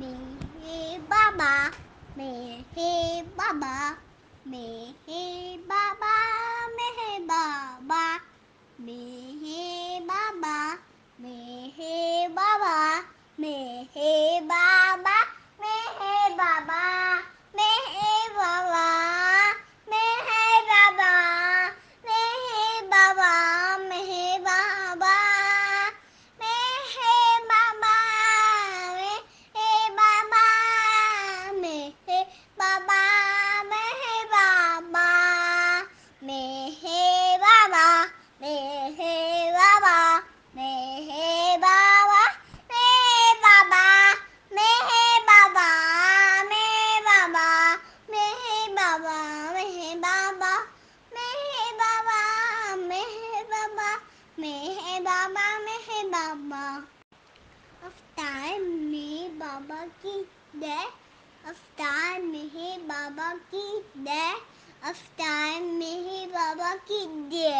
mẹ hi ba ba mẹ hi ba ba mẹ hi ba ba mẹ hi ba ba mẹ hi ba ba mẹ hi ba ba mẹ he ba मेरे बाबा मेरे बाबा अवतार में बाबा की दे अवतार में बाबा की दे अवतार में बाबा की दे